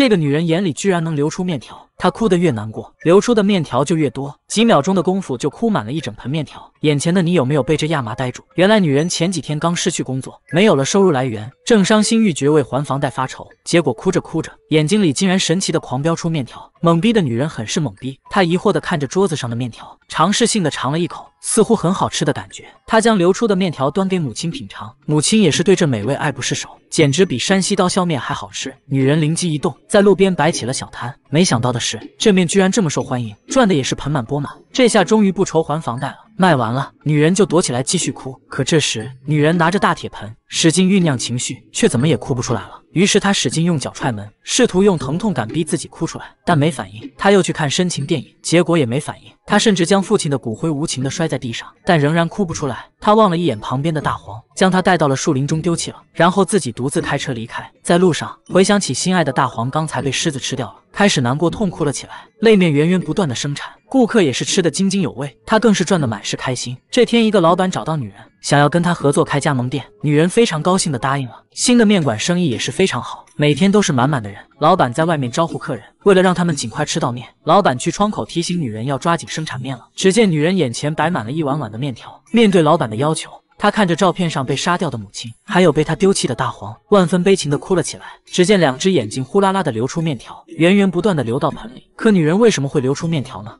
这个女人眼里居然能流出面条，她哭得越难过，流出的面条就越多，几秒钟的功夫就哭满了一整盆面条。眼前的你有没有被这亚麻呆住？原来女人前几天刚失去工作，没有了收入来源，正伤心欲绝，为还房贷发愁，结果哭着哭着，眼睛里竟然神奇的狂飙出面条。懵逼的女人很是懵逼，她疑惑的看着桌子上的面条，尝试性的尝了一口。似乎很好吃的感觉，他将流出的面条端给母亲品尝，母亲也是对这美味爱不释手，简直比山西刀削面还好吃。女人灵机一动，在路边摆起了小摊，没想到的是，这面居然这么受欢迎，赚的也是盆满钵满，这下终于不愁还房贷了。卖完了，女人就躲起来继续哭。可这时，女人拿着大铁盆，使劲酝酿情绪，却怎么也哭不出来了。于是她使劲用脚踹门，试图用疼痛感逼自己哭出来，但没反应。她又去看深情电影，结果也没反应。她甚至将父亲的骨灰无情地摔在地上，但仍然哭不出来。她望了一眼旁边的大黄，将他带到了树林中丢弃了，然后自己独自开车离开。在路上，回想起心爱的大黄刚才被狮子吃掉了，开始难过痛哭了起来，泪面源源不断的生产。顾客也是吃得津津有味，他更是赚得满是开心。这天，一个老板找到女人，想要跟他合作开加盟店，女人非常高兴的答应了。新的面馆生意也是非常好，每天都是满满的人。老板在外面招呼客人，为了让他们尽快吃到面，老板去窗口提醒女人要抓紧生产面了。只见女人眼前摆满了一碗碗的面条，面对老板的要求，她看着照片上被杀掉的母亲，还有被他丢弃的大黄，万分悲情的哭了起来。只见两只眼睛呼啦啦的流出面条，源源不断的流到盆里。可女人为什么会流出面条呢？